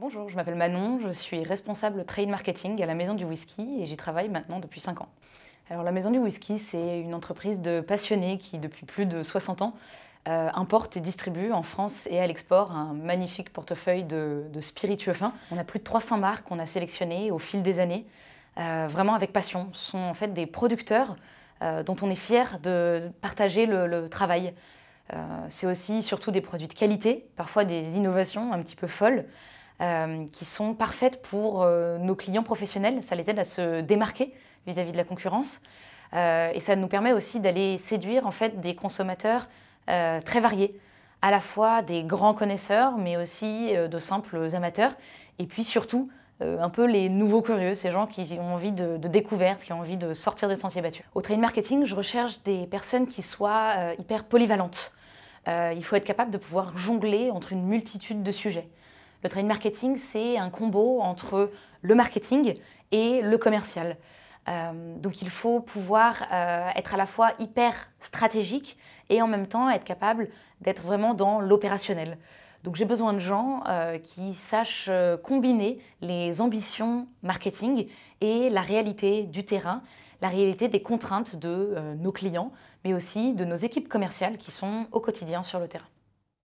Bonjour, je m'appelle Manon, je suis responsable trade marketing à la Maison du Whisky et j'y travaille maintenant depuis 5 ans. Alors la Maison du Whisky, c'est une entreprise de passionnés qui, depuis plus de 60 ans, euh, importe et distribue en France et à l'export un magnifique portefeuille de, spiritueux fins. On a plus de 300 marques qu'on a sélectionnées au fil des années, euh, vraiment avec passion. Ce sont en fait des producteurs euh, dont on est fier de partager le travail. c'est aussi surtout des produits de qualité, parfois des innovations un petit peu folles. Euh, qui sont parfaites pour euh, nos clients professionnels. Ça les aide à se démarquer vis-à-vis de la concurrence. Euh, et ça nous permet aussi d'aller séduire en fait, des consommateurs très variés, à la fois des grands connaisseurs, mais aussi de simples amateurs. Et puis surtout, un peu les nouveaux curieux, ces gens qui ont envie de, de découverte, qui ont envie de sortir des sentiers battus. Au trade marketing, je recherche des personnes qui soient hyper polyvalentes. il faut être capable de pouvoir jongler entre une multitude de sujets. Le trade marketing, c'est un combo entre le marketing et le commercial. Euh, donc il faut pouvoir euh, être à la fois hyper stratégique et en même temps être capable d'être vraiment dans l'opérationnel. Donc j'ai besoin de gens euh, qui sachent combiner les ambitions marketing et la réalité du terrain, la réalité des contraintes de nos clients, mais aussi de nos équipes commerciales qui sont au quotidien sur le terrain.